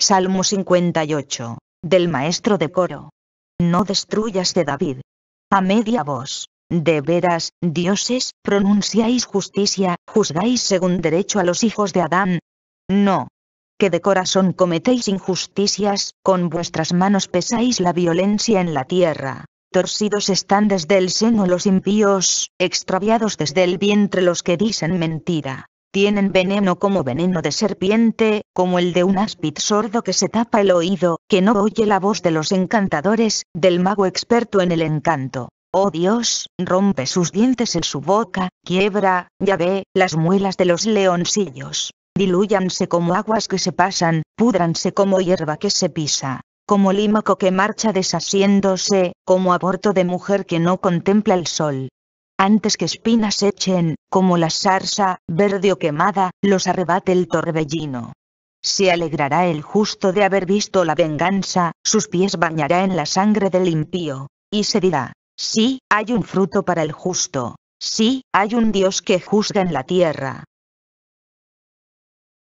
Salmo 58, del maestro de coro. No destruyas de David. A media voz, de veras, dioses, pronunciáis justicia, juzgáis según derecho a los hijos de Adán. No. Que de corazón cometéis injusticias, con vuestras manos pesáis la violencia en la tierra. Torcidos están desde el seno los impíos, extraviados desde el vientre los que dicen mentira. Tienen veneno como veneno de serpiente, como el de un áspid sordo que se tapa el oído, que no oye la voz de los encantadores, del mago experto en el encanto. Oh Dios, rompe sus dientes en su boca, quiebra, ya ve, las muelas de los leoncillos. Dilúyanse como aguas que se pasan, pudranse como hierba que se pisa como límaco que marcha desasiéndose, como aborto de mujer que no contempla el sol antes que espinas echen, como la zarza, verde o quemada, los arrebate el torbellino. Se alegrará el justo de haber visto la venganza, sus pies bañará en la sangre del impío, y se dirá, sí, hay un fruto para el justo, sí, hay un Dios que juzga en la tierra,